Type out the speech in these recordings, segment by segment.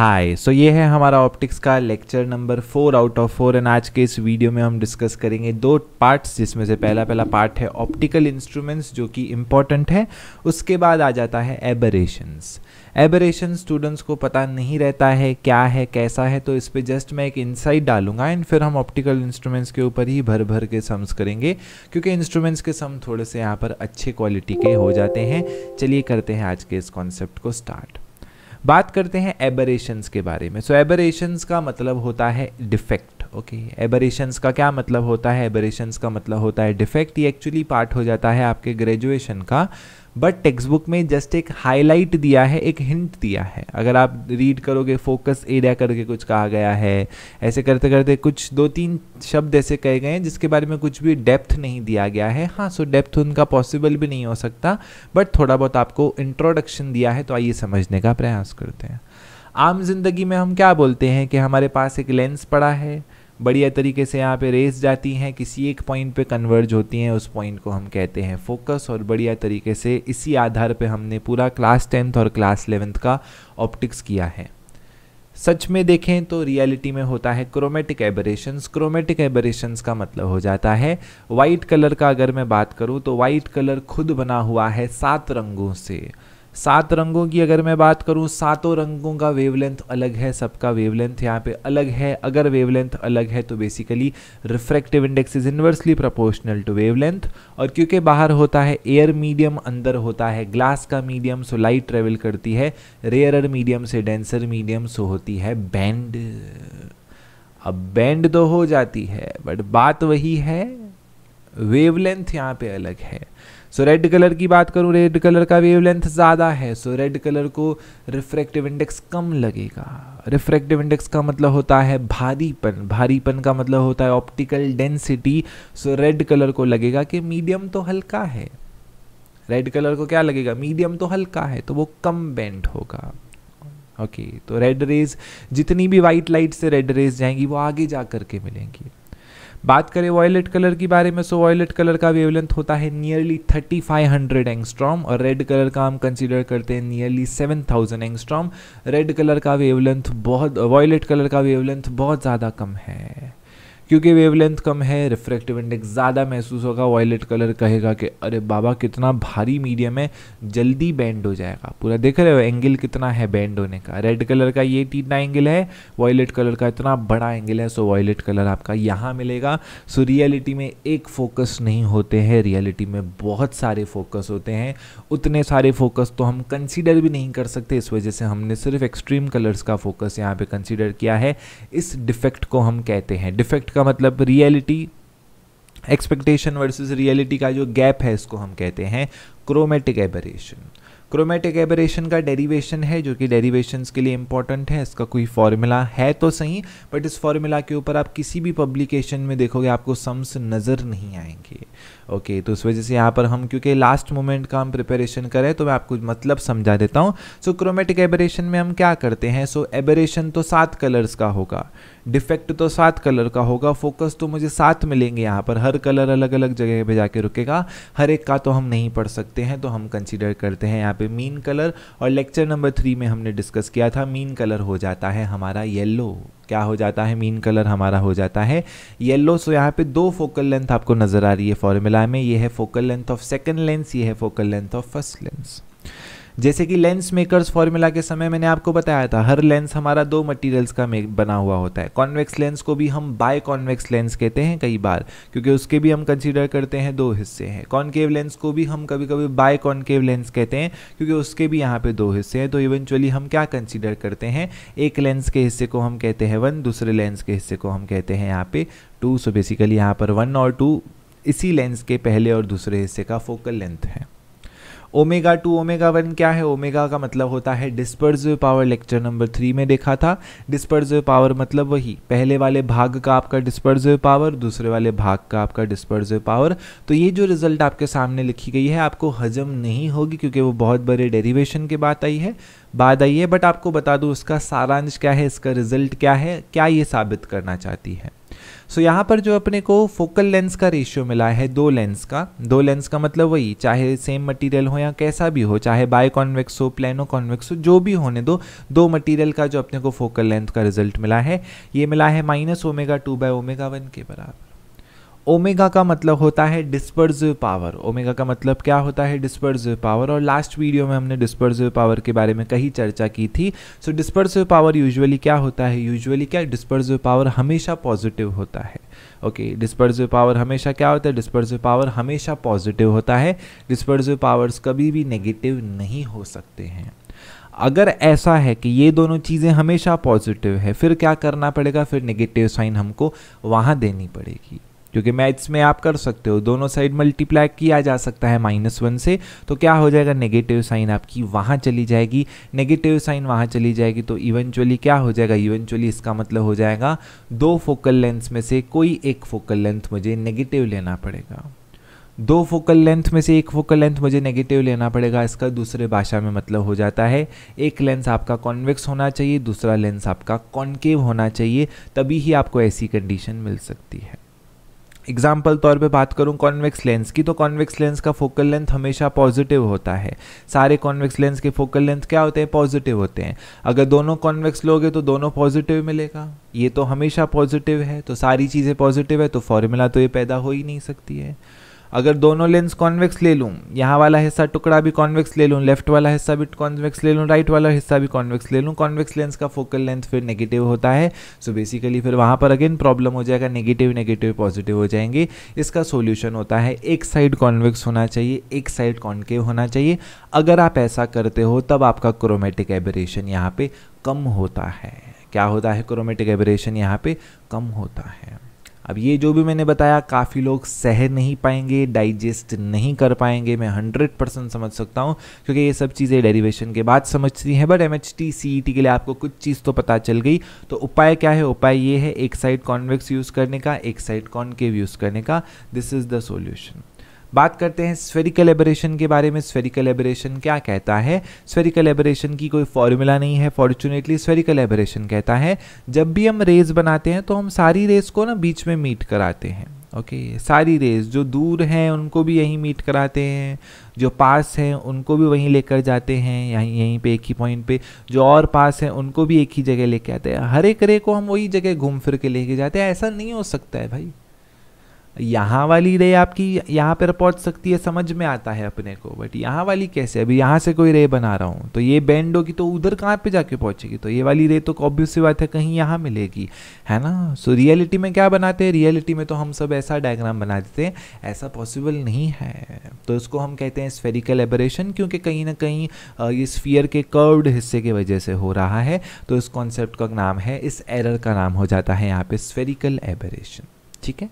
हाय सो so ये है हमारा ऑप्टिक्स का lecture number four out of four and आज के इस वीडियो में हम डिस्कस करेंगे दो पार्ट्स जिसमें से पहला पहला पार्ट है ऑप्टिकल इंस्ट्रूमेंट्स जो कि इम्पॉर्टेंट है उसके बाद आ जाता है एबरेशंस एबरेशन स्टूडेंट्स को पता नहीं रहता है क्या है कैसा है तो इस पर जस्ट मैं एक इंसाइट डालूंगा एंड फिर हम ऑप्टिकल इंस्ट्रूमेंट्स के ऊपर ही भर भर के सम्स करेंगे क्योंकि इंस्ट्रूमेंट्स के सम थोड़े से यहाँ पर अच्छे क्वालिटी के हो जाते हैं चलिए करते हैं आज के इस कॉन्सेप्ट को स्टार्ट बात करते हैं एबरेशंस के बारे में सो so, एबरेशंस का मतलब होता है डिफेक्ट ओके एबरेशंस का क्या मतलब होता है एबरेशंस का मतलब होता है डिफेक्ट ये एक्चुअली पार्ट हो जाता है आपके ग्रेजुएशन का बट टेक्स्ट बुक में जस्ट एक हाईलाइट दिया है एक हिंट दिया है अगर आप रीड करोगे फोकस एरिया करके कुछ कहा गया है ऐसे करते करते कुछ दो तीन शब्द ऐसे कहे गए हैं जिसके बारे में कुछ भी डेप्थ नहीं दिया गया है हाँ सो डेप्थ उनका पॉसिबल भी नहीं हो सकता बट थोड़ा बहुत आपको इंट्रोडक्शन दिया है तो आइए समझने का प्रयास करते हैं आम जिंदगी में हम क्या बोलते हैं कि हमारे पास एक लेंस पड़ा है बढ़िया तरीके से यहाँ पे रेस जाती हैं किसी एक पॉइंट पे कन्वर्ज होती हैं उस पॉइंट को हम कहते हैं फोकस और बढ़िया तरीके से इसी आधार पे हमने पूरा क्लास टेंथ और क्लास इलेवेंथ का ऑप्टिक्स किया है सच में देखें तो रियलिटी में होता है क्रोमेटिक एबरेशंस क्रोमेटिक एबरेशंस का मतलब हो जाता है वाइट कलर का अगर मैं बात करूँ तो वाइट कलर खुद बना हुआ है सात रंगों से सात रंगों की अगर मैं बात करूं सातों रंगों का वेवलेंथ अलग है सबका वेवलेंथ यहाँ पे अलग है अगर वेवलेंथ अलग है तो basically refractive index is inversely proportional to wavelength और क्योंकि बाहर होता है एयर मीडियम अंदर होता है ग्लास का मीडियम सो लाइट ट्रेवल करती है रेयरर मीडियम से डेंसर मीडियम सो होती है बैंड अब बैंड तो हो जाती है बट बात वही है वेवलेंथ यहाँ पे अलग है सो रेड कलर की बात करूँ रेड कलर का लेंथ ज़्यादा है सो so रेड कलर को रिफ्रैक्टिव इंडेक्स कम लगेगा रिफ्रैक्टिव इंडेक्स का मतलब होता है भारीपन भारीपन का मतलब होता है optical density so red colour को लगेगा कि मीडियम तो हल्का है रेड कलर को क्या लगेगा मीडियम तो हल्का है तो वो कम बेंड होगा ओके okay, तो रेड रेज जितनी भी वाइट लाइट से रेड रेज जाएंगी वो आगे जा करके मिलेंगी बात करें वॉयलेट कलर के बारे में सो वॉयलेट कलर का वेवलेंथ होता है नियरली 3500 एंगस्ट्रॉम और रेड कलर का हम कंसिडर करते हैं नियरली 7000 एंगस्ट्रॉम रेड कलर का वेवलेंथ बहुत वॉयलेट कलर का वेवलेंथ बहुत ज़्यादा कम है क्योंकि वेवलेंथ कम है रिफ्रैक्टिव इंडेक्स ज़्यादा महसूस होगा वॉयलेट कलर कहेगा कि अरे बाबा कितना भारी मीडियम है जल्दी बैंड हो जाएगा पूरा देख रहे हो एंगल कितना है बैंड होने का रेड कलर का ये टीटा एंगल है वॉयलेट कलर का इतना बड़ा एंगल है सो वॉयलेट कलर आपका यहाँ मिलेगा सो रियलिटी में एक फोकस नहीं होते हैं रियलिटी में बहुत सारे फोकस होते हैं उतने सारे फोकस तो हम कंसिडर भी नहीं कर सकते इस वजह से हमने सिर्फ एक्सट्रीम कलर्स का फोकस यहाँ पर कंसिडर किया है इस डिफेक्ट को हम कहते हैं डिफेक्ट का इसका मतलब रियलिटी एक्सपेक्टेशन वर्सेस रियलिटी का जो गैप है इसको हम कहते हैं क्रोमेटिक एबरेशन क्रोमेटिक एबरेशन का डेरिवेशन है जो कि डेरिवेशन के लिए इंपॉर्टेंट है इसका कोई फॉर्मूला है तो सही बट इस फॉर्मूला के ऊपर आप किसी भी पब्लिकेशन में देखोगे आपको सम्स नज़र नहीं आएंगे ओके तो इस वजह से यहाँ पर हम क्योंकि लास्ट मोमेंट का हम प्रिपरेशन करें तो मैं आपको मतलब समझा देता हूँ सो क्रोमेटिक एबरेशन में हम क्या करते हैं सो एबरेशन तो सात कलर्स का होगा डिफेक्ट तो सात कलर का होगा फोकस तो मुझे सात मिलेंगे यहाँ पर हर कलर अलग अलग जगह पे जाके रुकेगा हर एक का तो हम नहीं पढ़ सकते हैं तो हम कंसिडर करते हैं यहाँ पे मीन कलर और लेक्चर नंबर थ्री में हमने डिस्कस किया था मीन कलर हो जाता है हमारा येल्लो क्या हो जाता है मीन कलर हमारा हो जाता है येलो सो यहाँ पे दो फोकल लेंथ आपको नज़र आ रही है फॉर्मूला में ये है focal length of second lens ये है focal length of first lens जैसे कि लेंस मेकर्स फॉर्मूला के समय मैंने आपको बताया था हर लेंस हमारा दो मटेरियल्स का बना हुआ होता है कॉन्वेक्स लेंस को भी हम बाय कॉन्वेक्स लेंस कहते हैं कई बार क्योंकि उसके भी हम कंसिडर करते हैं दो हिस्से हैं कॉन्केव लेंस को भी हम कभी कभी बाय कॉन्केव लेंस कहते हैं क्योंकि उसके भी यहाँ पे दो हिस्से हैं तो इवेंचुअली हम क्या कंसिडर करते हैं एक लेंस के हिस्से को हम कहते हैं वन दूसरे लेंस के हिस्से को हम कहते हैं यहाँ पे टू सो बेसिकली यहाँ पर वन और टू इसी लेंस के पहले और दूसरे हिस्से का फोकल लेंथ है ओमेगा टू ओमेगा वन क्या है ओमेगा का मतलब होता है dispersive power lecture number three में देखा था डिस्पर्जिव पावर मतलब वही पहले वाले भाग का आपका डिस्पर्जिव पावर दूसरे वाले भाग का आपका डिस्पर्जिव पावर तो ये जो रिजल्ट आपके सामने लिखी गई है आपको हजम नहीं होगी क्योंकि वो बहुत बड़े डेरिवेशन के बाद आई है बाद आई है बट आपको बता दूँ उसका सारांश क्या है इसका रिजल्ट क्या है क्या ये साबित करना चाहती है सो so, यहाँ पर जो अपने को फोकल लेंस का रेशियो मिला है दो लेंस का दो लेंस का मतलब वही चाहे सेम मटेरियल हो या कैसा भी हो चाहे बाय कॉन्वेक्स हो प्लेनो कॉन्वेक्स हो जो भी होने दो दो मटेरियल का जो अपने को फोकल लेंथ का रिजल्ट मिला है ये मिला है minus omega two by omega one के बराबर ओमेगा का मतलब होता है डिस्पर्जिव पावर ओमेगा का मतलब क्या होता है डिस्पर्जिव पावर और लास्ट वीडियो में हमने डिस्पर्जिव पावर के बारे में कहीं चर्चा की थी सो डिस्पर्सिव पावर यूजुअली क्या होता है यूजुअली क्या डिस्पर्जिव पावर हमेशा पॉजिटिव होता है ओके डिस्पर्जिव पावर हमेशा क्या होता है डिस्पर्जिव पावर हमेशा पॉजिटिव होता है डिस्पर्जिव पावर्स कभी भी नेगेटिव नहीं हो सकते हैं अगर ऐसा है कि ये दोनों चीज़ें हमेशा पॉजिटिव है फिर क्या करना पड़ेगा फिर नेगेटिव साइन हमको वहाँ देनी पड़ेगी क्योंकि मैथ्स में आप कर सकते हो दोनों साइड मल्टीप्लाई किया जा सकता है माइनस वन से तो क्या हो जाएगा नेगेटिव साइन आपकी वहाँ चली जाएगी नेगेटिव साइन वहाँ चली जाएगी तो इवेंचुअली क्या हो जाएगा इवेंचुअली इसका मतलब हो जाएगा दो फोकल लेंथ में से कोई एक फोकल लेंथ मुझे नेगेटिव लेना पड़ेगा दो फोकल लेंथ में से एक फोकल लेंथ मुझे नेगेटिव लेना पड़ेगा इसका दूसरे भाषा में मतलब हो जाता है एक लेंस आपका कॉन्वेक्स होना चाहिए दूसरा लेंस आपका कॉन्केव होना चाहिए तभी ही आपको ऐसी कंडीशन मिल सकती है एग्जाम्पल तौर पे बात करूँ कॉन्वेक्स लेंस की तो कॉन्वेक्स लेंस का फोकल लेंथ हमेशा पॉजिटिव होता है सारे कॉन्वेक्स लेंस के फोकल लेंथ क्या होते हैं पॉजिटिव होते हैं अगर दोनों कॉन्वेक्स लोगे तो दोनों पॉजिटिव मिलेगा ये तो हमेशा पॉजिटिव है तो सारी चीज़ें पॉजिटिव है तो फॉर्मूला तो ये पैदा हो ही नहीं सकती है अगर दोनों लेंस कॉन्वेक्स ले लूँ यहाँ वाला हिस्सा टुकड़ा भी कॉन्वेक्स ले लूँ लेफ्ट वाला हिस्सा भी कॉन्वेक्स ले लूँ राइट वाला हिस्सा भी कॉन्वेक्स ले लूँ कॉन्वेक्स लेंस का फोकल लेंथ फिर नेगेटिव होता है सो so बेसिकली फिर वहाँ पर अगेन प्रॉब्लम हो जाएगा नेगेटिव नेगेटिव पॉजिटिव हो जाएंगे इसका सोल्यूशन होता है एक साइड कॉन्वेक्स होना चाहिए एक साइड कॉन्केव होना चाहिए अगर आप ऐसा करते हो तब आपका क्रोमेटिक एबरेशन यहाँ पर कम होता है क्या होता है क्रोमेटिक एबरेशन यहाँ पर कम होता है अब ये जो भी मैंने बताया काफ़ी लोग सह नहीं पाएंगे डाइजेस्ट नहीं कर पाएंगे मैं हंड्रेड परसेंट समझ सकता हूँ क्योंकि ये सब चीज़ें डेरिवेशन के बाद समझती हैं but M H T C T के लिए आपको कुछ चीज़ तो पता चल गई तो उपाय क्या है उपाय ये है एक साइड कॉन्वेक्स यूज़ करने का एक साइड कॉन्केव यूज़ करने का दिस इज़ द सोल्यूशन बात करते हैं स्फेरिकल एबरेशन के बारे में स्फेरिकल एबरेशन क्या कहता है स्फेरिकल एबरेशन की कोई फॉर्मूला नहीं है फॉर्चुनेटली स्फेरिकल एबरेशन कहता है जब भी हम रेज बनाते हैं तो हम सारी रेस को ना बीच में मीट कराते हैं ओके okay, सारी रेस जो दूर हैं उनको भी यहीं मीट कराते हैं जो पास हैं उनको भी वहीं लेकर जाते हैं यहीं यहीं पे एक ही पॉइंट पे जो और पास हैं उनको भी एक ही जगह लेके आते हैं हर एक रे को हम वही जगह घूम फिर के लेके जाते हैं ऐसा नहीं हो सकता है भाई यहाँ वाली रे आपकी यहाँ पर पहुँच सकती है समझ में आता है अपने को बट यहाँ वाली कैसे अभी यहाँ से कोई रे बना रहा हूँ तो ये बैंड होगी तो उधर कहाँ पे जाके पहुँचेगी तो ये वाली रे तो ऑब्वियस सी बात है कहीं यहाँ मिलेगी है ना सो so, रियलिटी में क्या बनाते हैं रियलिटी में तो हम सब ऐसा डायग्राम बना देते हैं ऐसा पॉसिबल नहीं है तो इसको हम कहते हैं स्फेरिकल एबरेशन क्योंकि कहीं ना कहीं ये स्फीयर के कर्व्ड हिस्से की वजह से हो रहा है तो इस कॉन्सेप्ट का नाम है इस एरर का नाम हो जाता है यहाँ पे स्फेरिकल एबरेशन ठीक है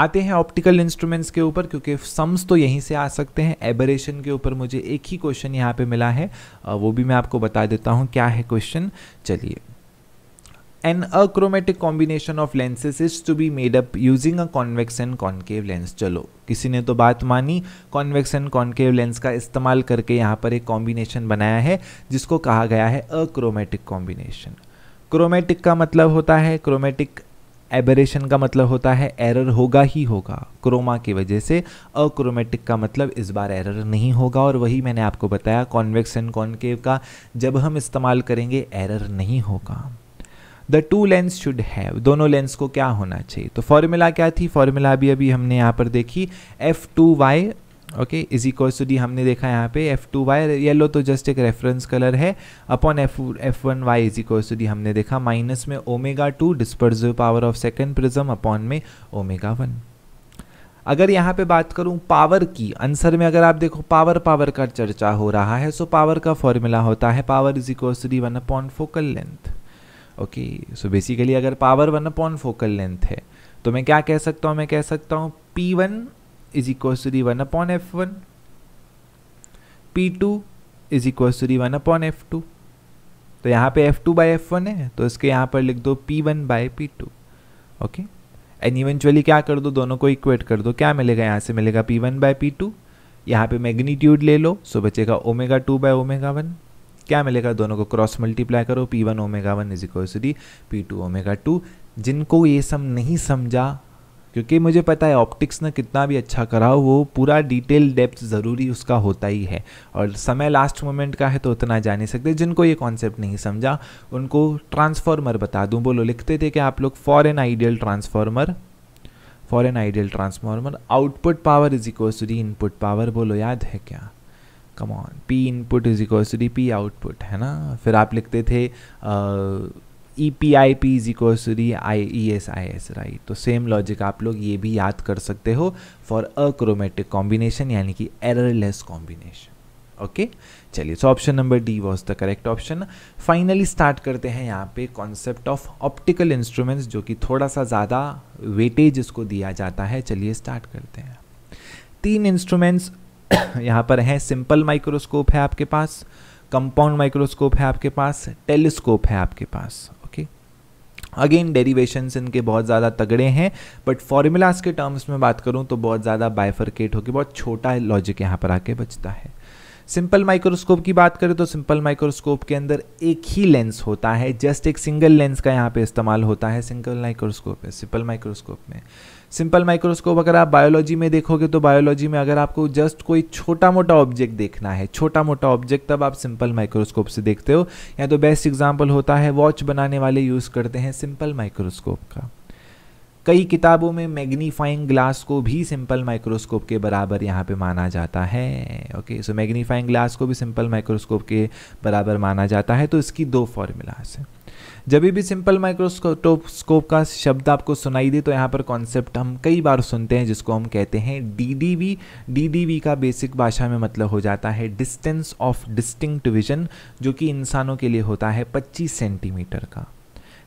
आते हैं ऑप्टिकल इंस्ट्रूमेंट्स के ऊपर क्योंकि सम्स तो यहीं से आ सकते हैं एबरेशन के ऊपर मुझे एक ही क्वेश्चन यहाँ पे मिला है वो भी मैं आपको बता देता हूँ क्या है क्वेश्चन चलिए an achromatic combination of lenses is to be made up using a convex and concave lens चलो किसी ने तो बात मानी कॉन्वेक्स एंड कॉन्केव लेंस का इस्तेमाल करके यहाँ पर एक कॉम्बिनेशन बनाया है जिसको कहा गया है अक्रोमेटिक कॉम्बिनेशन क्रोमेटिक का मतलब होता है क्रोमेटिक एबरेशन का मतलब होता है एरर होगा ही होगा क्रोमा की वजह से अक्रोमेटिक का मतलब इस बार एरर नहीं होगा और वही मैंने आपको बताया कॉन्वेक्स एंड कॉन्केव का जब हम इस्तेमाल करेंगे एरर नहीं होगा the two lens should have दोनों लेंस को क्या होना चाहिए तो फॉर्मूला क्या थी फॉर्मूला भी अभी हमने यहाँ पर देखी F two Y okay is equals to D हमने देखा यहाँ पे एफ टू वाई येलो तो जस्ट एक रेफरेंस कलर है upon F F one Y is equals to D हमने देखा माइनस में omega two dispersive power of second prism upon में ओमेगा वन अगर यहाँ पे बात करूँ पावर की आंसर में अगर आप देखो पावर पावर का चर्चा हो रहा है सो पावर का फॉर्मूला होता है power is equals to the one upon focal length okay so basically अगर power one upon focal length है तो मैं क्या कह सकता हूँ मैं कह सकता हूँ P one is equals to the 1 upon f1 p2 is equals to the one upon F two तो यहाँ पे F two by F one है तो इसके यहाँ पर लिख दो P one by P two okay and eventually क्या कर दो दोनों को इक्वेट कर दो क्या मिलेगा यहाँ से मिलेगा P one by P two यहाँ पर मैग्नीट्यूड ले लो सो बचेगा omega two by omega one क्या मिलेगा दोनों को क्रॉस मल्टीप्लाई करो P one omega one is equal to the P two omega two जिनको ये सब नहीं समझा क्योंकि मुझे पता है ऑप्टिक्स ने कितना भी अच्छा कराओ वो पूरा डिटेल डेप्थ ज़रूरी उसका होता ही है और समय लास्ट मोमेंट का है तो उतना जा नहीं सकते जिनको ये कॉन्सेप्ट नहीं समझा उनको ट्रांसफार्मर बता दूँ बोलो लिखते थे कि आप लोग for an ideal transformer for an ideal transformer output power is equal to the input power बोलो याद है क्या come on P input is equal to the P output है ना फिर आप लिखते थे आ, E P I P is equal to the I E S I S right तो सेम लॉजिक आप लोग ये भी याद कर सकते हो फॉर अक्रोमेटिक कॉम्बिनेशन यानी कि एररलेस कॉम्बिनेशन ओके चलिए so option number D was the correct option finally start करते हैं यहाँ पे कॉन्सेप्ट ऑफ ऑप्टिकल इंस्ट्रूमेंट्स जो कि थोड़ा सा ज़्यादा वेटेज इसको दिया जाता है चलिए स्टार्ट करते हैं तीन इंस्ट्रूमेंट्स यहाँ पर हैं सिंपल माइक्रोस्कोप है आपके पास कंपाउंड माइक्रोस्कोप है आपके पास टेलीस्कोप है आपके पास अगेन डेरीवेशन इनके बहुत ज़्यादा तगड़े हैं बट फॉर्मूलाज के टर्म्स में बात करूँ तो बहुत ज़्यादा बाइफरकेट होकर बहुत छोटा लॉजिक यहाँ पर आके बचता है सिंपल माइक्रोस्कोप की बात करें तो सिंपल माइक्रोस्कोप के अंदर एक ही लेंस होता है जस्ट एक सिंगल लेंस का यहाँ पे इस्तेमाल होता है सिंगल माइक्रोस्कोप है सिंपल माइक्रोस्कोप में सिंपल माइक्रोस्कोप अगर आप बायोलॉजी में देखोगे तो बायोलॉजी में अगर आपको जस्ट कोई छोटा मोटा ऑब्जेक्ट देखना है छोटा मोटा ऑब्जेक्ट तब आप सिंपल माइक्रोस्कोप से देखते हो या तो बेस्ट एग्जाम्पल होता है वॉच बनाने वाले यूज़ करते हैं सिंपल माइक्रोस्कोप का कई किताबों में मैग्नीफाइंग ग्लास को भी सिंपल माइक्रोस्कोप के बराबर यहाँ पे माना जाता है ओके सो मैग्नीफाइंग ग्लास को भी सिंपल माइक्रोस्कोप के बराबर माना जाता है तो इसकी दो फॉर्मूलाज हैं जब भी सिंपल माइक्रोस्कोप का शब्द आपको सुनाई दे तो यहाँ पर कॉन्सेप्ट हम कई बार सुनते हैं जिसको हम कहते हैं डी डी का बेसिक भाषा में मतलब हो जाता है डिस्टेंस ऑफ डिस्टिंक्ट विजन जो कि इंसानों के लिए होता है 25 सेंटीमीटर का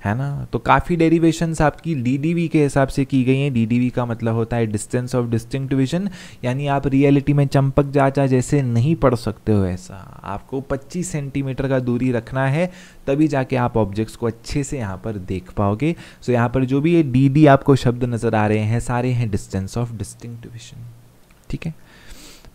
है ना तो काफ़ी डेरिवेशंस आपकी डी के हिसाब से की गई हैं डी का मतलब होता है डिस्टेंस ऑफ डिस्टिंक्टिविजन यानी आप रियलिटी में चंपक जाचा जैसे नहीं पढ़ सकते हो ऐसा आपको 25 सेंटीमीटर का दूरी रखना है तभी जाके आप ऑब्जेक्ट्स को अच्छे से यहाँ पर देख पाओगे सो यहाँ पर जो भी ये डी आपको शब्द नज़र आ रहे हैं सारे हैं डिस्टेंस ऑफ डिस्टिंक्टिविजन ठीक है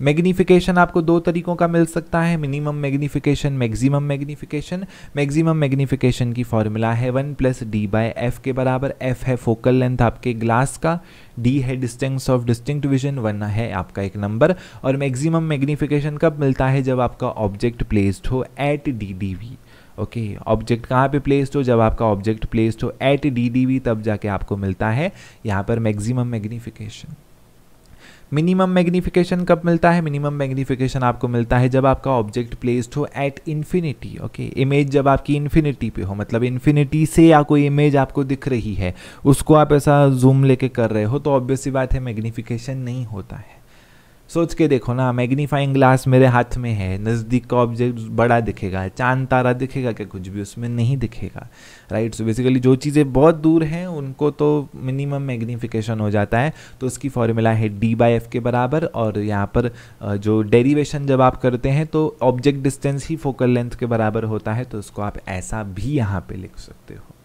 मैग्नीफिकेशन आपको दो तरीकों का मिल सकता है minimum magnification maximum magnification maximum magnification की फॉर्मूला है one plus D by F के बराबर एफ है फोकल लेंथ आपके ग्लास का डी है distance of distinct vision one है आपका एक नंबर और मैक्सिमम मैग्नीफिकेशन कब मिलता है जब आपका ऑब्जेक्ट प्लेस्ड हो at D D V okay object कहाँ पे प्लेस्ड हो जब आपका ऑब्जेक्ट प्लेस्ड हो एट डी डी वी तब जाके आपको मिलता है यहाँ पर मैक्सिमम मैग्नीफिकेशन मिनिमम मैग्नीफिकेशन कब मिलता है मिनिमम मैग्नीफिकेशन आपको मिलता है जब आपका ऑब्जेक्ट प्लेस्ड हो एट इन्फिनिटी ओके इमेज जब आपकी इन्फिनिटी पे हो मतलब इन्फिनिटी से या कोई इमेज आपको दिख रही है उसको आप ऐसा जूम लेके कर रहे हो तो ऑब्वियसली बात है मैग्निफिकेशन नहीं होता है सोच के देखो ना मैग्नीफाइंग ग्लास मेरे हाथ में है नज़दीक का ऑब्जेक्ट बड़ा दिखेगा चांद तारा दिखेगा क्या कुछ भी उसमें नहीं दिखेगा राइट सो बेसिकली जो चीज़ें बहुत दूर हैं उनको तो मिनिमम मैग्नीफिकेशन हो जाता है तो उसकी फॉर्मूला है डी बाई एफ के बराबर और यहाँ पर जो डेरीवेशन जब आप करते हैं तो ऑब्जेक्ट डिस्टेंस ही फोकल लेंथ के बराबर होता है तो उसको आप ऐसा भी यहाँ पर लिख सकते हो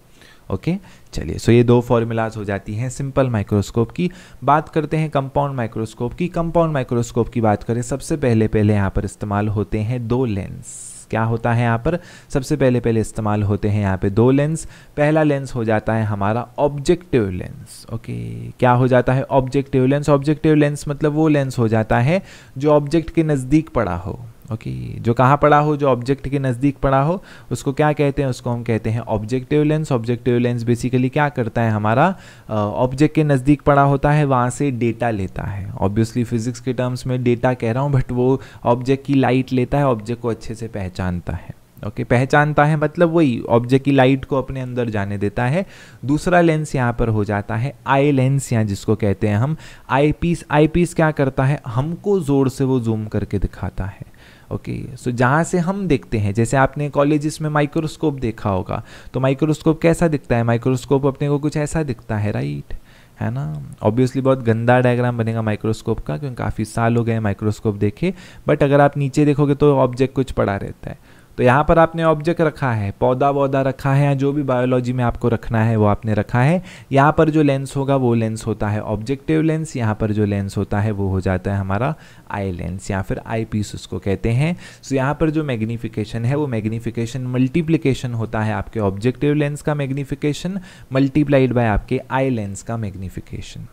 ओके चलिए सो ये दो फॉर्मूलाज हो जाती हैं सिंपल माइक्रोस्कोप की बात करते हैं कंपाउंड माइक्रोस्कोप की कंपाउंड माइक्रोस्कोप की बात करें सबसे पहले पहले यहाँ पर इस्तेमाल होते हैं दो लेंस क्या होता है यहाँ पर सबसे पहले पहले इस्तेमाल होते हैं यहाँ पे दो लेंस पहला लेंस हो जाता है हमारा ऑब्जेक्टिव लेंस ओके क्या हो जाता है ऑब्जेक्टिव लेंस ऑब्जेक्टिव लेंस मतलब वो लेंस हो जाता है जो ऑब्जेक्ट के नज़दीक पड़ा हो ओके okay. जो कहाँ पड़ा हो जो ऑब्जेक्ट के नज़दीक पड़ा हो उसको क्या कहते हैं उसको हम कहते हैं objective lens objective lens basically क्या करता है हमारा ऑब्जेक्ट के नज़दीक पड़ा होता है वहाँ से डेटा लेता है ऑब्वियसली फिजिक्स के टर्म्स में डेटा कह रहा हूँ बट वो ऑब्जेक्ट की लाइट लेता है ऑब्जेक्ट को अच्छे से पहचानता है ओके okay, पहचानता है मतलब वही ऑब्जेक्ट की लाइट को अपने अंदर जाने देता है दूसरा लेंस यहाँ पर हो जाता है आई लेंस यहाँ जिसको कहते हैं हम आई पीस आई पीस क्या करता है हमको ज़ोर से वो जूम करके दिखाता है ओके okay, सो so जहाँ से हम देखते हैं जैसे आपने कॉलेज में माइक्रोस्कोप देखा होगा तो माइक्रोस्कोप कैसा दिखता है माइक्रोस्कोप अपने को कुछ ऐसा दिखता है राइट है ना ऑब्वियसली बहुत गंदा डायग्राम बनेगा माइक्रोस्कोप का क्योंकि काफ़ी साल हो गए माइक्रोस्कोप देखे बट अगर आप नीचे देखोगे तो ऑब्जेक्ट कुछ पड़ा रहता है तो यहाँ पर आपने ऑब्जेक्ट रखा है पौधा वौधा रखा है या जो भी बायोलॉजी में आपको रखना है वो आपने रखा है यहाँ पर जो लेंस होगा वो लेंस होता है ऑब्जेक्टिव लेंस यहाँ पर जो लेंस होता है वो हो जाता है हमारा आई लेंस या फिर आई पीस उसको कहते हैं सो यहाँ पर जो मैग्नीफिकेशन है वो मैग्नीफिकेशन मल्टीप्लीकेशन होता है आपके ऑब्जेक्टिव लेंस का मैग्नीफिकेशन मल्टीप्लाइड बाय आपके आई लेंस का मैग्नीफिकेशन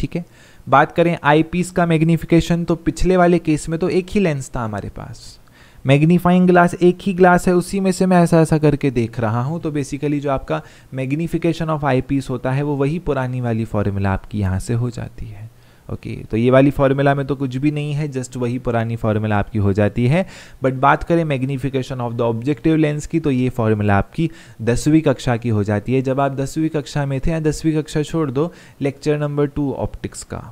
ठीक है बात करें आई पीस का मैग्नीफिकेशन तो पिछले वाले केस में तो एक ही लेंस था हमारे पास मैग्नीफाइंग ग्लास एक ही ग्लास है उसी में से मैं ऐसा ऐसा करके देख रहा हूँ तो बेसिकली जो आपका मैग्नीफिकेशन ऑफ आई पीस होता है वो वही पुरानी वाली फॉर्मूला आपकी यहाँ से हो जाती है ओके okay, तो ये वाली फार्मूला में तो कुछ भी नहीं है जस्ट वही पुरानी फार्मूला आपकी हो जाती है बट बात करें magnification of the objective lens की तो ये फार्मूला आपकी दसवीं कक्षा की हो जाती है जब आप दसवीं कक्षा में थे या दसवीं कक्षा छोड़ दो लेक्चर नंबर टू ऑप्टिक्स का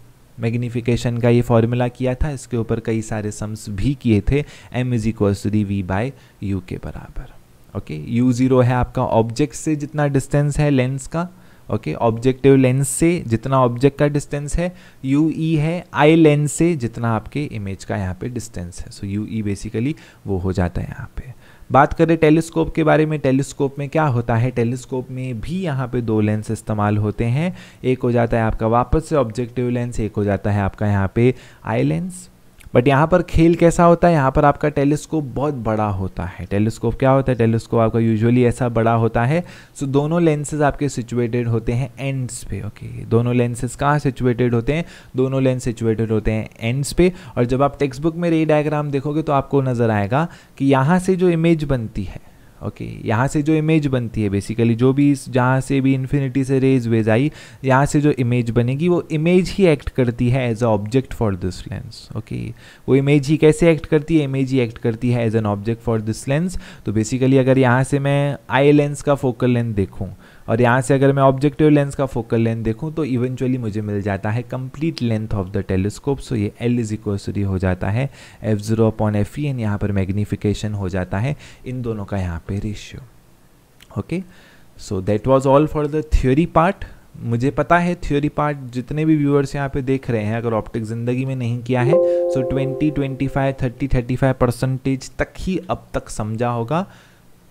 मैग्नीफिकेशन का ये फॉर्मूला किया था इसके ऊपर कई सारे सम्स भी किए थे M is equal to the V by U के बराबर ओके यू ज़ीरो है आपका ऑब्जेक्ट से जितना डिस्टेंस है लेंस का ओके ऑब्जेक्टिव लेंस से जितना ऑब्जेक्ट का डिस्टेंस है यू ई e है आई लेंस से जितना आपके इमेज का यहाँ पे डिस्टेंस है सो यू ई बेसिकली वो हो जाता है यहाँ पे बात करें टेलीस्कोप के बारे में टेलीस्कोप में क्या होता है टेलीस्कोप में भी यहाँ पे दो लेंस इस्तेमाल होते हैं एक हो जाता है आपका वापस से ऑब्जेक्टिव लेंस एक हो जाता है आपका यहाँ पे आई लेंस बट यहाँ पर खेल कैसा होता है यहाँ पर आपका टेलीस्कोप बहुत बड़ा होता है टेलीस्कोप क्या होता है टेलीस्कोप आपका यूजुअली ऐसा बड़ा होता है सो so, दोनों लेंसेज आपके सिचुएटेड होते हैं एंड्स पे ओके okay? दोनों लेंसेज कहाँ सिचुएटेड होते हैं दोनों लेंस सिचुएटेड होते हैं एंड्स पे और जब आप टेक्स्ट बुक में रे डायग्राम देखोगे तो आपको नज़र आएगा कि यहाँ से जो इमेज बनती है ओके okay, यहाँ से जो इमेज बनती है बेसिकली जो भी इस जहाँ से भी इन्फिनिटी से रेज वेज आई यहाँ से जो इमेज बनेगी वो इमेज ही एक्ट करती है as a object for this lens okay वो इमेज ही कैसे एक्ट करती है इमेज ही एक्ट करती है as an object for this lens तो बेसिकली अगर यहाँ से मैं आई लेंस का फोकल लेंथ देखूँ और यहाँ से अगर मैं ऑब्जेक्टिव लेंस का फोकल लेंथ देखूँ तो इवेंचुअली मुझे मिल जाता है complete length of the telescope so ये एल इज इक्वसरी हो जाता है F zero upon F E and यहाँ पर मैग्नीफिकेशन हो जाता है इन दोनों का यहाँ पे ratio okay so that was all for the theory part मुझे पता है थ्योरी पार्ट जितने भी व्यूअर्स यहाँ पे देख रहे हैं अगर ऑप्टिक ज़िंदगी में नहीं किया है so twenty twenty five thirty thirty five percentage तक ही अब तक समझा होगा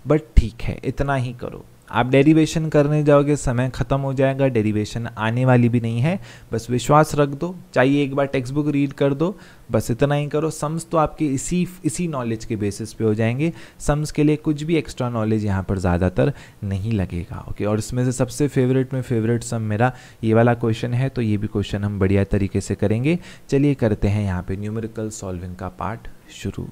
बट ठीक है इतना ही करो आप डेरिवेशन करने जाओगे समय ख़त्म हो जाएगा डेरिवेशन आने वाली भी नहीं है बस विश्वास रख दो चाहिए एक बार टेक्स्ट बुक रीड कर दो बस इतना ही करो सम्स तो आपके इसी इसी नॉलेज के बेसिस पे हो जाएंगे सम्स के लिए कुछ भी एक्स्ट्रा नॉलेज यहाँ पर ज़्यादातर नहीं लगेगा ओके और इसमें से सबसे फेवरेट में फेवरेट सम मेरा ये वाला क्वेश्चन है तो ये भी क्वेश्चन हम बढ़िया तरीके से करेंगे चलिए करते हैं यहाँ पर न्यूमेरिकल सॉल्विंग का पार्ट शुरू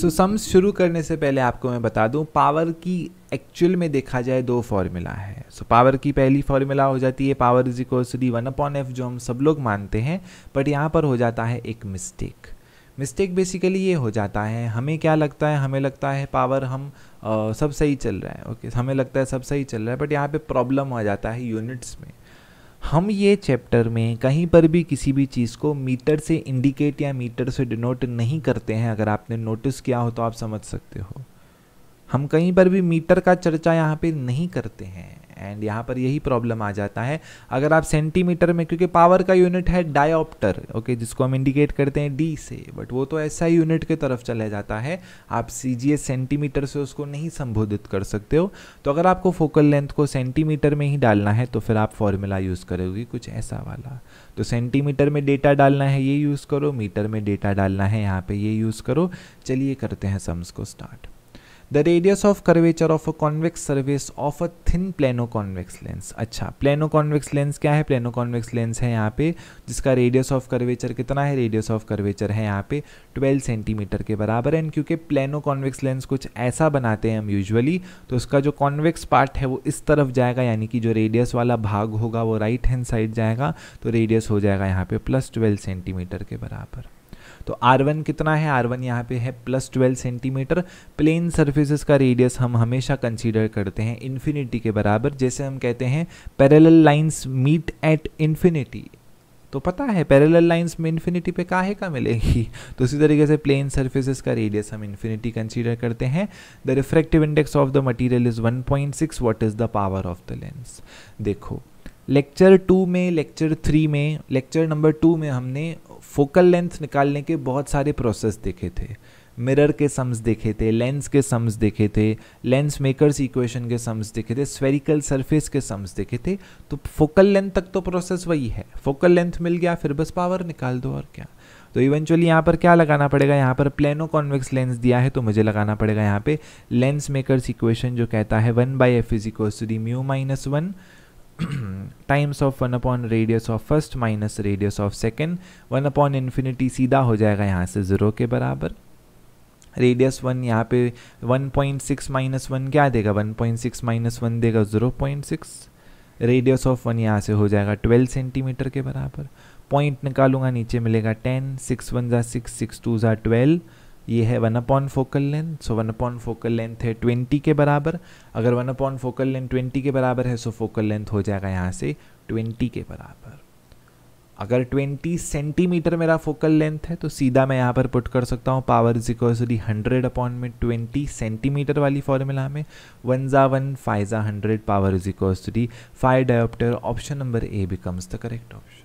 सो so, सम्स शुरू करने से पहले आपको मैं बता दूं पावर की एक्चुअल में देखा जाए दो फार्मूला है सो so, पावर की पहली फार्मूला हो जाती है power is equals to the one upon F जो हम सब लोग मानते हैं बट यहाँ पर हो जाता है एक मिस्टेक मिस्टेक बेसिकली ये हो जाता है हमें क्या लगता है हमें लगता है पावर हम आ, सब सही चल रहा है ओके okay? हमें लगता है सब सही चल रहा है बट यहाँ पे प्रॉब्लम आ जाता है यूनिट्स में हम ये चैप्टर में कहीं पर भी किसी भी चीज़ को मीटर से इंडिकेट या मीटर से डिनोट नहीं करते हैं अगर आपने नोटिस किया हो तो आप समझ सकते हो हम कहीं पर भी मीटर का चर्चा यहाँ पे नहीं करते हैं एंड यहाँ पर यही प्रॉब्लम आ जाता है अगर आप सेंटीमीटर में क्योंकि पावर का यूनिट है डायोप्टर ओके जिसको हम इंडिकेट करते हैं डी से बट वो तो ऐसा ही यूनिट के तरफ चला जाता है आप सी सेंटीमीटर से उसको नहीं संबोधित कर सकते हो तो अगर आपको फोकल लेंथ को सेंटीमीटर में ही डालना है तो फिर आप फॉर्मूला यूज़ करोगे कुछ ऐसा वाला तो सेंटीमीटर में डेटा डालना है ये यूज़ करो मीटर में डेटा डालना है यहाँ पे ये यूज़ करो चलिए करते हैं सम्स को start the radius of curvature of a convex surface of a thin plano convex lens अच्छा प्लेनो कॉन्वेक्स लेंस क्या है प्लेनो कॉन्वेक्स लेंस है यहाँ पे जिसका रेडियस ऑफ कर्वेचर कितना है रेडियस ऑफ कर्वेचर है यहाँ पे 12 सेंटीमीटर के बराबर है एंड क्योंकि प्लेनो कॉन्वेक्स लेंस कुछ ऐसा बनाते हैं हम यूजली तो उसका जो कॉन्वेक्स पार्ट है वो इस तरफ जाएगा यानी कि जो रेडियस वाला भाग होगा वो राइट हैंड साइड जाएगा तो रेडियस हो जाएगा यहाँ पे प्लस ट्वेल्व सेंटीमीटर के बराबर तो आर वन कितना है आर वन यहाँ पे है plus twelve centimetre plane surfaces का रेडियस हम हमेशा कंसिडर करते हैं इन्फिनिटी के बराबर जैसे हम कहते हैं parallel lines meet at infinity तो पता है पैरेलल लाइंस में इन्फिनिटी पे काहे का मिलेगी तो इसी तरीके से प्लेन सर्फेसिस का रेडियस हम इन्फिनिटी कंसीडर करते हैं the refractive index of the material is 1.6 point six what is the power of the lens देखो लेक्चर टू में लेक्चर थ्री में लेक्चर नंबर टू में हमने फोकल लेंथ निकालने के बहुत सारे प्रोसेस देखे थे मिरर के सम्स देखे थे लेंस के सम्स देखे थे लेंस मेकर्स इक्वेशन के सम्स देखे थे स्फेरिकल सरफेस के सम्स देखे थे तो फोकल लेंथ तक तो प्रोसेस वही है फोकल लेंथ मिल गया फिर बस पावर निकाल दो और क्या तो इवेंचुअली यहाँ पर क्या लगाना पड़ेगा यहाँ पर प्लेनो कॉन्वेक्स लेंस दिया है तो मुझे लगाना पड़ेगा यहाँ पे लेंस मेकर्स इक्वेशन जो कहता है one by F is equals to the mu minus one times of one upon radius of first minus radius of second one upon infinity सीधा हो जाएगा यहाँ से ज़ीरो के बराबर रेडियस वन यहाँ पे one point six minus one क्या देगा one point six minus one देगा zero point six radius of one यहाँ से हो जाएगा ट्वेल्व सेंटीमीटर के बराबर पॉइंट निकालूंगा नीचे मिलेगा टेन सिक्स वन ज़ा सिक्स सिक्स टू ज़ा ट्वेल्व ये है one upon focal length so one upon focal length है ट्वेंटी के बराबर अगर one upon focal length twenty के बराबर है सो फोकल लेंथ हो जाएगा यहाँ से ट्वेंटी के बराबर अगर ट्वेंटी सेंटीमीटर मेरा फोकल लेंथ है तो सीधा मैं यहाँ पर पुट कर सकता हूँ power is equal to the hundred upon में ट्वेंटी सेंटीमीटर वाली फॉर्मूला में वन ज़ा वन फाइव ज़ा hundred power is equal to the five dioptre option number A becomes the correct option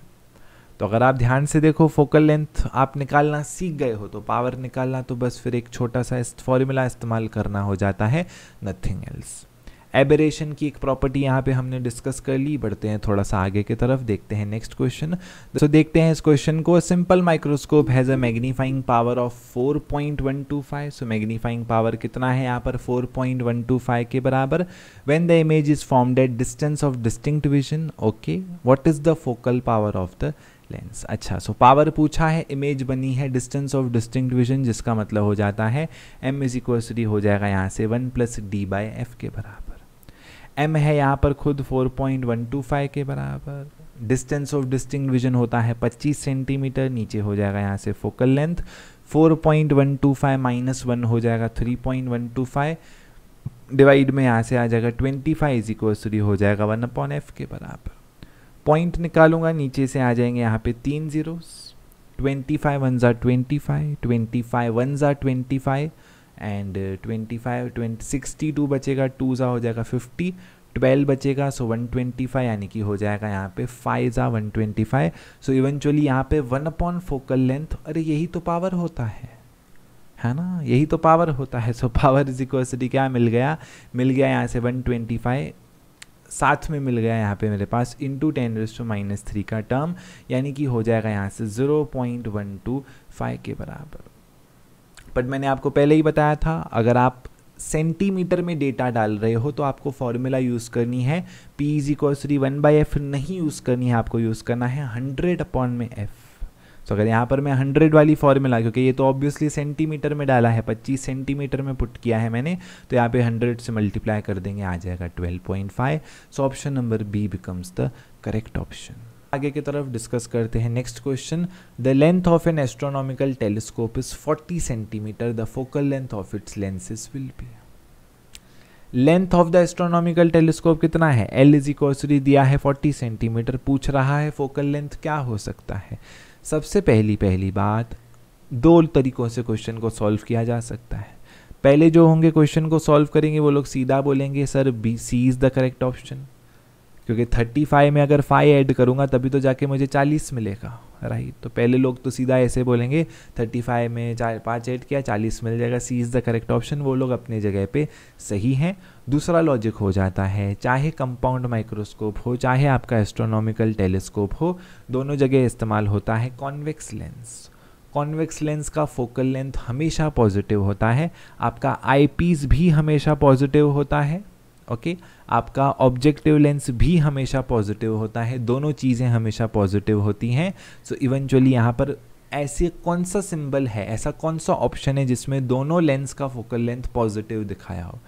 तो अगर आप ध्यान से देखो फोकल लेंथ आप निकालना सीख गए हो तो पावर निकालना तो बस फिर एक छोटा सा फॉर्मूला इस्तेमाल करना हो जाता है नथिंग एल्स एबरेशन की एक प्रॉपर्टी यहाँ पे हमने डिस्कस कर ली बढ़ते हैं थोड़ा सा आगे की तरफ देखते हैं नेक्स्ट क्वेश्चन तो देखते हैं इस क्वेश्चन को simple microscope has a magnifying power of 4.125 so magnifying power कितना है यहाँ पर 4.125 के बराबर when the image is form at distance of distinct vision okay what is the focal power of the lens अच्छा सो so पावर पूछा है image बनी है डिस्टेंस ऑफ डिस्टिंग विजन जिसका मतलब हो जाता है M is equal to D हो जाएगा यहाँ से one plus D by F के बराबर एम है यहाँ पर खुद four point one two five के बराबर डिस्टेंस ऑफ डिस्टिंग विजन होता है पच्चीस सेंटीमीटर नीचे हो जाएगा यहाँ से focal length four point one two five minus one हो जाएगा three point one two five divide में यहाँ से आ जाएगा twenty five is equal to हो जाएगा वन अपॉन एफ के बराबर पॉइंट निकालूंगा नीचे से आ जाएंगे यहाँ पे तीन जीरोस ट्वेंटी फाइव वन ज़ार twenty five twenty five one ज़ार twenty five and twenty five twenty sixty two बचेगा टू ज़ा हो जाएगा फिफ्टी ट्वेल्व बचेगा सो वन ट्वेंटी फाइव यानी कि हो जाएगा यहाँ पे फाइव ज़ा one twenty five so eventually यहाँ पे वन अपॉन फोकल लेंथ अरे यही तो पावर होता है है ना यही तो पावर होता है सो पावर इज इक्वल क्या मिल गया मिल गया यहाँ से वन ट्वेंटी फाइव साथ में मिल गया यहाँ पे मेरे पास into ten raise to minus three का टर्म यानी कि हो जाएगा यहाँ से zero point one two five के बराबर बट मैंने आपको पहले ही बताया था अगर आप सेंटीमीटर में डेटा डाल रहे हो तो आपको फॉर्मूला यूज़ करनी है P is equal three one by F नहीं यूज़ करनी है आपको यूज़ करना है हंड्रेड अपॉन में एफ सो so, अगर यहाँ पर मैं हंड्रेड वाली फॉर्मूला क्योंकि ये तो ऑब्वियसली सेंटीमीटर में डाला है पच्चीस सेंटीमीटर में पुट किया है मैंने तो यहाँ पे हंड्रेड से मल्टीप्लाई कर देंगे आ जाएगा twelve point five so option number B becomes the correct option आगे की तरफ डिस्कस करते हैं next question the length of an astronomical telescope is forty centimetre the focal length of its lenses will be length of the astronomical telescope कितना है L is equal दिया है 40 centimetre पूछ रहा है फोकल लेंथ क्या हो सकता है सबसे पहली पहली बात दो तरीक़ों से क्वेश्चन को सॉल्व किया जा सकता है पहले जो होंगे क्वेश्चन को सॉल्व करेंगे वो लोग सीधा बोलेंगे sir B C is the correct option क्योंकि थर्टी फाइव में अगर फाइव ऐड करूँगा तभी तो जाके मुझे चालीस मिलेगा राइट तो पहले लोग तो सीधा ऐसे बोलेंगे थर्टी फाइव में चार पाँच एट किया चालीस मिल जाएगा C is the correct option वो लोग अपने जगह पे सही हैं दूसरा लॉजिक हो जाता है चाहे कंपाउंड माइक्रोस्कोप हो चाहे आपका एस्ट्रोनॉमिकल टेलीस्कोप हो दोनों जगह इस्तेमाल होता है कॉन्वेक्स लेंस कॉन्वेक्स लेंस का फोकल लेंथ हमेशा पॉजिटिव होता है आपका आईपीस भी हमेशा पॉजिटिव होता है ओके आपका ऑब्जेक्टिव लेंस भी हमेशा पॉजिटिव होता है दोनों चीज़ें हमेशा पॉजिटिव होती हैं सो इवेंचुअली यहाँ पर ऐसे कौन सा सिंबल है ऐसा कौन सा ऑप्शन है जिसमें दोनों लेंस का फोकल लेंथ पॉजिटिव दिखाया हो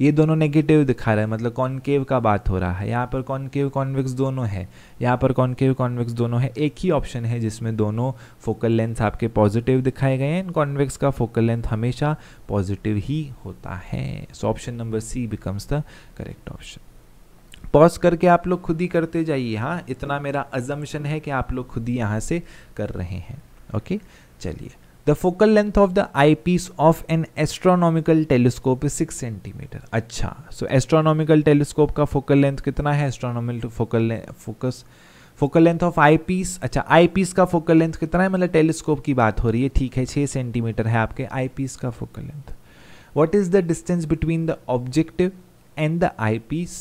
ये दोनों नेगेटिव दिखा रहे हैं मतलब कॉन्केव का बात हो रहा है यहाँ पर कॉन्केव कॉन्वेक्स दोनों है यहाँ पर कॉन्केव कॉन्वेक्स दोनों है एक ही ऑप्शन है जिसमें दोनों फोकल लेंथ आपके पॉजिटिव दिखाए गए हैं कॉन्वेक्स का फोकल लेंथ हमेशा पॉजिटिव ही होता है so option number C becomes the correct option pause करके आप लोग खुद ही करते जाइए हाँ इतना मेरा अजम्पन है कि आप लोग खुद ही यहाँ से कर रहे हैं ओके चलिए the focal length of the eyepiece of an astronomical telescope is six centimetre अच्छा सो एस्ट्रोनॉमिकल टेलीस्कोप का फोकल लेंथ कितना है astronomical focal focus focal length of eyepiece अच्छा आई पीस का फोकल लेंथ कितना है मतलब telescope की बात हो रही है ठीक है छः सेंटीमीटर है आपके आई पीस का focal length what is the distance between the objective and the eyepiece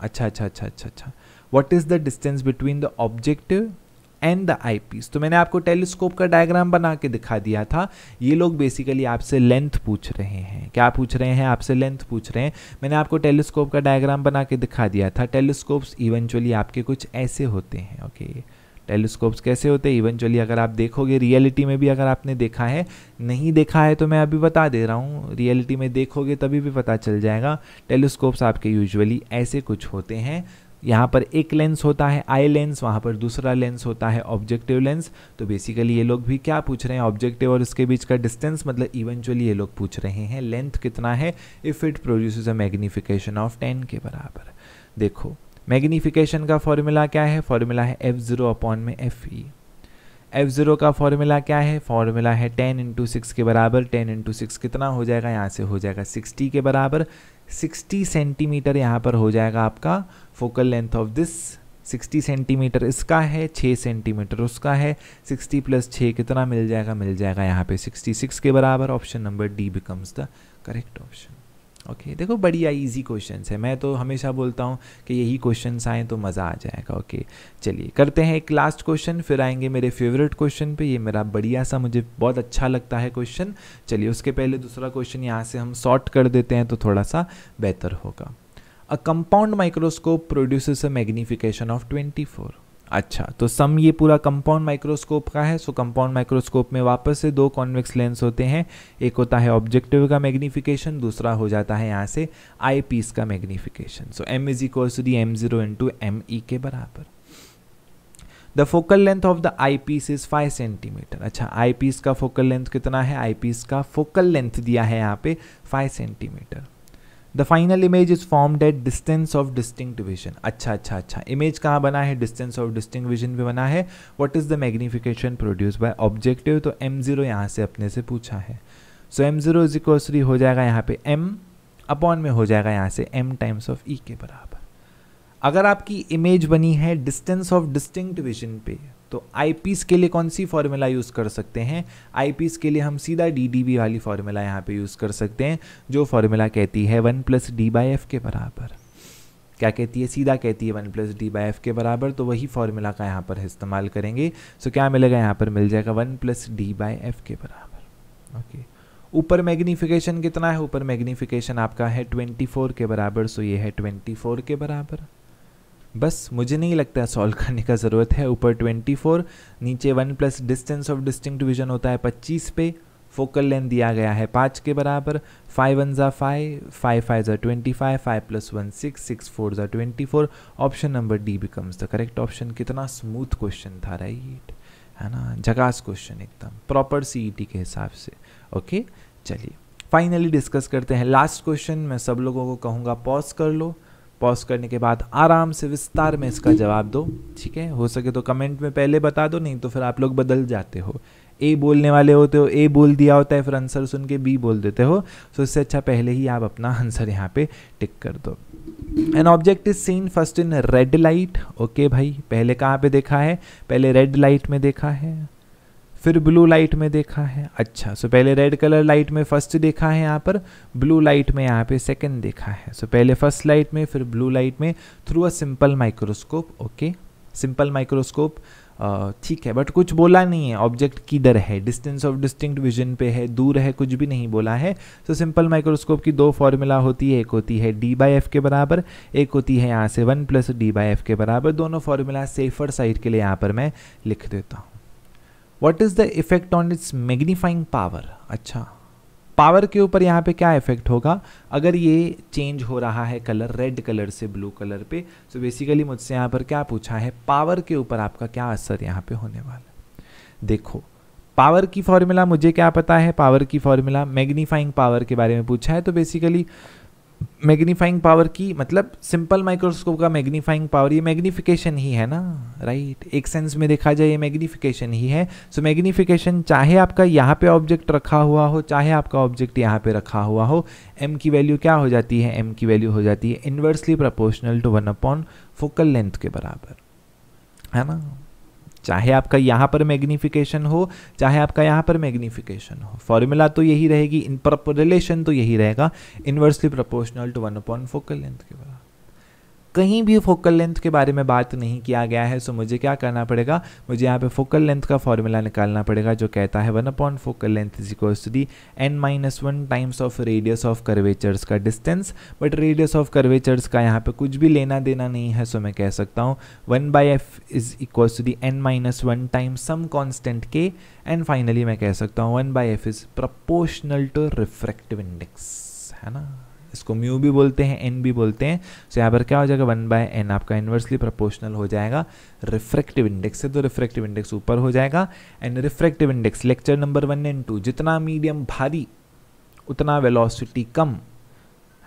अच्छा अच्छा अच्छा अच्छा अच्छा what is the distance between the objective and the eyepiece तो मैंने आपको टेलीस्कोप का डायग्राम बना के दिखा दिया था ये लोग बेसिकली आपसे लेंथ पूछ रहे हैं क्या पूछ रहे हैं आपसे लेंथ पूछ रहे हैं मैंने आपको टेलीस्कोप का डायग्राम बना के दिखा दिया था टेलीस्कोप्स इवेंचुअली आपके कुछ ऐसे होते हैं ओके टेलीस्कोप्स कैसे होते हैं इवेंचुअली अगर आप देखोगे रियलिटी में भी अगर आपने देखा है नहीं देखा है तो मैं अभी बता दे रहा हूँ रियलिटी में देखोगे तभी भी पता चल जाएगा टेलीस्कोप्स आपके यूजुअली ऐसे कुछ होते हैं यहाँ पर एक लेंस होता है आई लेंस वहाँ पर दूसरा लेंस होता है ऑब्जेक्टिव लेंस तो बेसिकली ये लोग भी क्या पूछ रहे हैं ऑब्जेक्टिव और उसके बीच का डिस्टेंस मतलब इवेंचुअली ये लोग पूछ रहे हैं लेंथ कितना है if it produce a magnification of ten के बराबर देखो मैग्निफिकेशन का फॉर्मूला क्या है फॉर्मूला है एफ ज़ीरो अपॉन में एफ ई एफ ज़ीरो का फॉर्मूला क्या है फॉर्मूला है टेन इंटू सिक्स के बराबर टेन इंटू सिक्स कितना हो जाएगा यहाँ से हो जाएगा सिक्सटी के बराबर 60 सेंटीमीटर यहाँ पर हो जाएगा आपका focal length of this 60 centimetre इसका है 6 सेंटीमीटर उसका है 60 प्लस 6 कितना मिल जाएगा मिल जाएगा यहाँ पे 66 के बराबर option number D becomes the correct option okay okay, देखो बढ़िया इजी क्वेश्चंस है मैं तो हमेशा बोलता हूँ कि यही क्वेश्चंस आएँ तो मज़ा आ जाएगा ओके okay, चलिए करते हैं एक लास्ट क्वेश्चन फिर आएंगे मेरे फेवरेट क्वेश्चन पे ये मेरा बढ़िया सा मुझे बहुत अच्छा लगता है क्वेश्चन चलिए उसके पहले दूसरा क्वेश्चन यहाँ से हम सॉर्ट कर देते हैं तो थोड़ा सा बेहतर होगा a compound microscope produces a magnification of twenty four अच्छा तो सम ये पूरा कंपाउंड माइक्रोस्कोप का है सो कंपाउंड माइक्रोस्कोप में वापस से दो कॉन्वेक्स लेंस होते हैं एक होता है ऑब्जेक्टिव का मैग्नीफिकेशन दूसरा हो जाता है यहाँ से आई पीस का magnification so M is equals to the M zero into M E के बराबर the focal length of the eyepiece is five centimetre अच्छा आई पीस का फोकल लेंथ कितना है आई पीस का फोकल लेंथ दिया है यहाँ पे five centimetre the final image is formed at distance of distinct vision अच्छा अच्छा अच्छा इमेज कहाँ बना है डिस्टेंस ऑफ डिस्टिंग विजन पे बना है what is the magnification produce by objective तो एम जीरो यहाँ से अपने से पूछा है so M zero is equal three हो जाएगा यहाँ पे एम अपॉन में हो जाएगा यहाँ से एम टाइम्स ऑफ ई के बराबर अगर आपकी इमेज बनी है डिस्टेंस ऑफ डिस्टिंग विजन पे तो आई के लिए कौन सी फॉर्मूला यूज़ कर सकते हैं आई के लिए हम सीधा डी वाली फार्मूला यहाँ पर यूज़ कर सकते हैं जो फार्मूला कहती है one plus D by F के बराबर क्या कहती है सीधा कहती है one plus D by F के बराबर तो वही फार्मूला का यहाँ पर इस्तेमाल करेंगे सो क्या मिलेगा यहाँ पर मिल जाएगा one plus D by F के बराबर ओके ऊपर मैग्नीफिकेशन कितना है ऊपर मैग्नीफिकेशन आपका है ट्वेंटी फोर के बराबर सो ये है ट्वेंटी फोर के बराबर बस मुझे नहीं लगता सॉल्व करने का ज़रूरत है ऊपर 24 नीचे 1 plus distance of distinct vision होता है 25 पे फोकल लेंथ दिया गया है पाँच के बराबर फाइव वन ज़ा फाइव फाइव फाइव ज़ा twenty five five plus one six six four ज़ा twenty four option number D becomes the correct option कितना स्मूथ क्वेश्चन था राइट है ना झकास क्वेश्चन एकदम प्रॉपर सी e के हिसाब से ओके चलिए फाइनली डिस्कस करते हैं लास्ट क्वेश्चन मैं सब लोगों को कहूँगा पॉज कर लो पॉज करने के बाद आराम से विस्तार में इसका जवाब दो ठीक है हो सके तो कमेंट में पहले बता दो नहीं तो फिर आप लोग बदल जाते हो ए बोलने वाले होते हो ए बोल दिया होता है फिर आंसर सुन के बी बोल देते हो सो इससे अच्छा पहले ही आप अपना आंसर यहाँ पे टिक कर दो an object is seen first in red light okay भाई पहले कहाँ पे देखा है पहले रेड लाइट में देखा है फिर ब्लू लाइट में देखा है अच्छा सो पहले रेड कलर लाइट में फर्स्ट देखा है यहाँ पर ब्लू लाइट में यहाँ पे सेकंड देखा है सो पहले फर्स्ट लाइट में फिर ब्लू लाइट में through a simple microscope okay simple microscope ठीक है बट कुछ बोला नहीं है ऑब्जेक्ट किधर है डिस्टेंस ऑफ डिस्टिंक्ट विजन पे है दूर है कुछ भी नहीं बोला है सो सिंपल माइक्रोस्कोप की दो फॉर्मूला होती है एक होती है डी बाई एफ के बराबर एक होती है यहाँ से one plus D by F के बराबर दोनों फार्मूला सेफर साइड के लिए यहाँ पर मैं लिख देता हूँ what is the effect on its magnifying power अच्छा पावर के ऊपर यहाँ पे क्या इफेक्ट होगा अगर ये चेंज हो रहा है कलर रेड कलर से ब्लू कलर पे सो so बेसिकली मुझसे यहाँ पर क्या पूछा है पावर के ऊपर आपका क्या असर यहाँ पे होने वाला है देखो पावर की फॉर्मूला मुझे क्या पता है पावर की फॉर्मूला मैग्नीफाइंग पावर के बारे में पूछा है तो बेसिकली मैग्नीफाइंग पावर की मतलब सिंपल माइक्रोस्कोप का मैग्नीफाइंग पावर ये मैग्नीफिकेशन ही है ना राइट right? एक सेंस में देखा जाए ये मैग्नीफिकेशन ही है सो so, मैग्नीफिकेशन चाहे आपका यहाँ पे ऑब्जेक्ट रखा हुआ हो चाहे आपका ऑब्जेक्ट यहाँ पे रखा हुआ हो एम की वैल्यू क्या हो जाती है एम की वैल्यू हो जाती है inversely proportional to one upon focal length के बराबर है ना चाहे आपका यहाँ पर मैग्नीफिकेशन हो चाहे आपका यहाँ पर मैग्नीफिकेशन हो फॉर्मूला तो यही रहेगी इन रिलेशन तो यही रहेगा inversely proportional to one upon focal length के बाद कहीं भी फोकल लेंथ के बारे में बात नहीं किया गया है सो मुझे क्या करना पड़ेगा मुझे यहाँ पे फोकल लेंथ का फॉर्मूला निकालना पड़ेगा जो कहता है one upon focal length is equals to the N minus one times of radius of curvatures का distance but radius of curvatures का यहाँ पे कुछ भी लेना देना नहीं है सो मैं कह सकता हूँ one by F is equals to the N minus one times some constant K and finally मैं कह सकता हूँ one by F is proportional to refractive index है ना इसको म्यू भी बोलते हैं एन भी बोलते हैं सो यहाँ पर क्या हो जाएगा वन बाय एन आपका इन्वर्सली प्रोपोर्शनल हो जाएगा रिफ्रैक्टिव इंडेक्स से तो रिफ्रैक्टिव इंडेक्स ऊपर हो जाएगा and refractive index lecture number one and two जितना मीडियम भारी उतना वेलोसिटी कम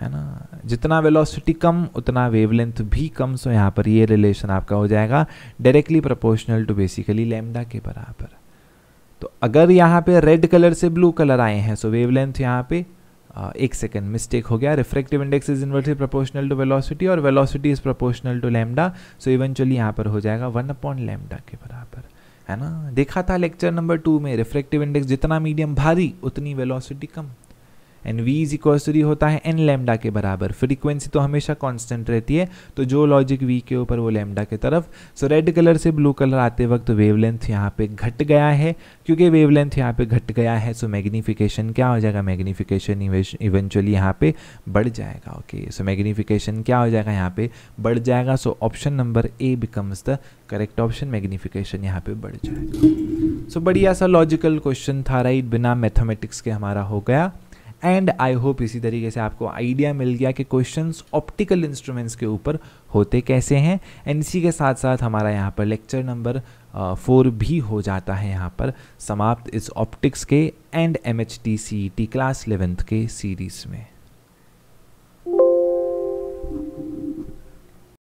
है ना जितना वेलोसिटी कम उतना वेवलेंथ भी कम सो यहाँ पर ये रिलेशन आपका हो जाएगा directly proportional to basically lambda के बराबर तो अगर यहाँ पे रेड कलर से ब्लू कलर आए हैं सो वेवलेंथ यहाँ पे एक सेकेंड मिस्टेक हो गया refractive index is inversely proportional to velocity और velocity is proportional to lambda so eventually यहाँ पर हो जाएगा वन अपॉन लैमडा के बराबर है ना देखा था लेक्चर नंबर टू में रिफ्रेक्टिव इंडेक्स जितना मीडियम भारी उतनी वेलोसिटी कम and V is equals to D होता है एन लेमडा के बराबर फ्रीक्वेंसी तो हमेशा कॉन्स्टेंट रहती है तो जो लॉजिक वी के ऊपर वो लेमडा के तरफ सो रेड कलर से ब्लू कलर आते वक्त वेव लेंथ यहाँ पे घट गया है क्योंकि वेव लेंथ यहाँ पे घट गया है सो मैग्नीफिकेशन क्या हो जाएगा मैग्नीफिकेशन इवेंचुअली यहाँ पे बढ़ जाएगा ओके सो मैग्नीफिकेशन क्या हो जाएगा यहाँ पे बढ़ जाएगा so option number A becomes the correct option magnification यहाँ पे बढ़ जाएगा सो so, बढ़िया सा लॉजिकल क्वेश्चन था राइट बिना मैथमेटिक्स के हमारा हो गया एंड आई होप इसी तरीके से आपको आइडिया मिल गया कि क्वेश्चन ऑप्टिकल इंस्ट्रूमेंट्स के ऊपर होते कैसे हैं एंड इसी के साथ साथ हमारा यहाँ पर लेक्चर नंबर फोर भी हो जाता है यहाँ पर समाप्त इस ऑप्टिक्स के and M H T C E T class eleventh के सीरीज़ में